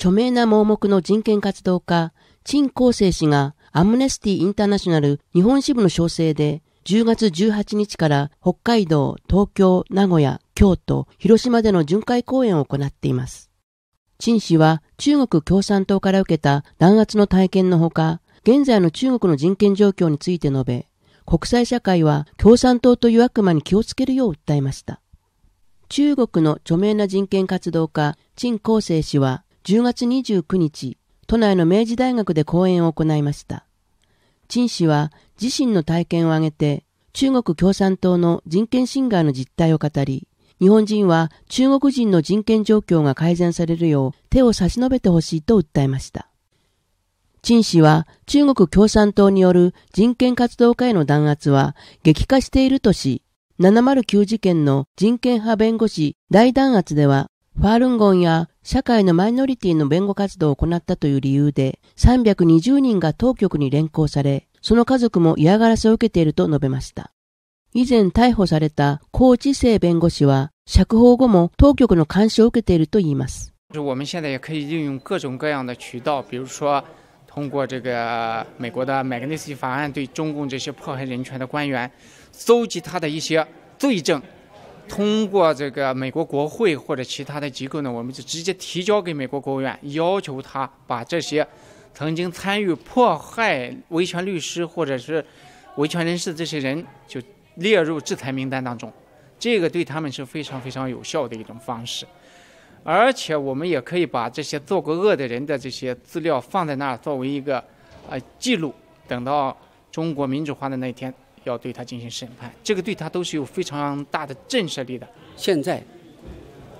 著名な盲目の人権活動家、陳厚生氏がアムネスティインターナショナル日本支部の招請で10月18日から北海道、東京、名古屋、京都、広島での巡回公演を行っています。陳氏は中国共産党から受けた弾圧の体験のほか、現在の中国の人権状況について述べ、国際社会は共産党という悪魔に気をつけるよう訴えました。中国の著名な人権活動家、陳厚生氏は、10月29日、都内の明治大学で講演を行いました。陳氏は自身の体験を挙げて、中国共産党の人権侵害の実態を語り、日本人は中国人の人権状況が改善されるよう手を差し伸べてほしいと訴えました。陳氏は中国共産党による人権活動家への弾圧は激化しているとし、709事件の人権派弁護士大弾圧ではファールンゴンや社会のマイノリティの弁護活動を行ったという理由で320人が当局に連行され、その家族も嫌がらせを受けていると述べました。以前逮捕された高知生弁護士は釈放後も当局の監視を受けていると言います。在通过这个美国的 m a g n 法案对中共这些迫害人权的官员，搜集他的一些罪证。通过这个美国国会或者其他的机构呢，我们就直接提交给美国国务院，要求他把这些曾经参与迫害维权律师或者是维权人士的这些人，就列入制裁名单当中。这个对他们是非常非常有效的一种方式。而且我们也可以把这些做过恶的人的这些资料放在那儿，作为一个呃记录，等到中国民主化的那天。要对他进行审判，这个对他都是有非常大的震慑力的。现在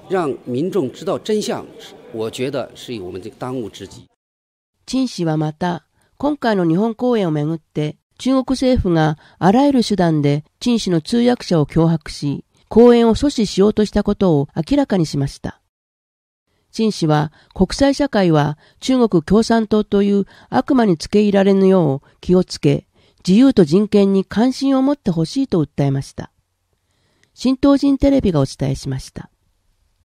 让民众知道真相，我觉得是我们这当务之急。陳氏はまた、今回の日本公演をめぐって、中国政府があらゆる手段で陳氏の通訳者を脅迫し、公演を阻止しようとしたことを明らかにしました。陳氏は国際社会は中国共産党という悪魔につけいられぬよう気をつけ、自由と人権に関心を持ってほしいと訴えました。新東人テレビがお伝えしました。